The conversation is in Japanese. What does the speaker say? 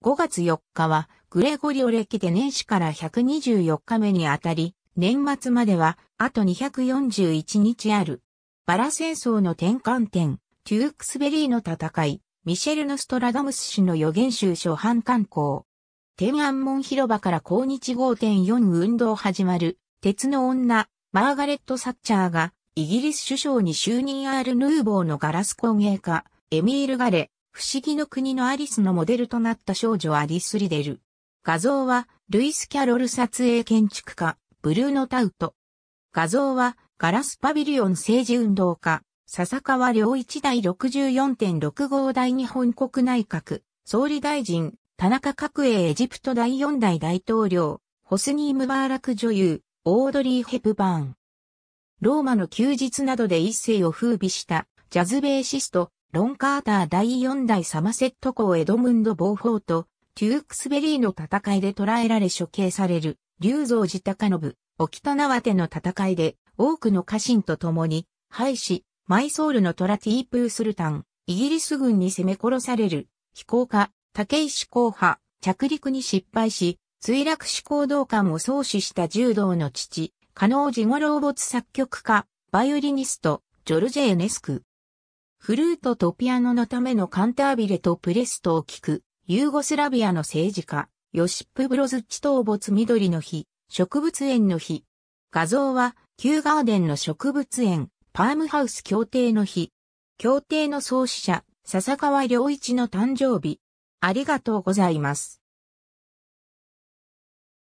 5月4日はグレゴリオ歴で年始から124日目にあたり、年末まではあと241日ある。バラ戦争の転換点、テュークスベリーの戦い、ミシェル・ノストラダムス氏の予言集初版刊行。天安門広場から抗日5.4運動始まる、鉄の女、マーガレット・サッチャーが、イギリス首相に就任アール・ヌーボーのガラス工芸家、エミール・ガレ、不思議の国のアリスのモデルとなった少女アリス・リデル。画像は、ルイス・キャロル撮影建築家、ブルーノ・タウト。画像は、ガラスパビリオン政治運動家、笹川良一第64.65代日本国内閣、総理大臣、田中角栄エジプト第4代大統領、ホスニー・ムバーラク女優、オードリー・ヘプバーン。ローマの休日などで一世を風靡した、ジャズベーシスト、ロン・カーター第四代サマセット公エドムンド・ボーフォーと、テュークスベリーの戦いで捕らえられ処刑される、竜造寺高信、沖田縄手の戦いで、多くの家臣と共に、廃止、マイソールのトラティープースルタン、イギリス軍に攻め殺される、飛行家、竹石公派、着陸に失敗し、墜落志向道館を創始した柔道の父、加納ローボツ作曲家、バイオリニスト、ジョルジェ・エネスク。フルートとピアノのためのカンタービレとプレストを聴く、ユーゴスラビアの政治家、ヨシップ・ブロズッチ討没緑の日、植物園の日。画像は、キューガーデンの植物園、パームハウス協定の日。協定の創始者、笹川良一の誕生日。ありがとうございます。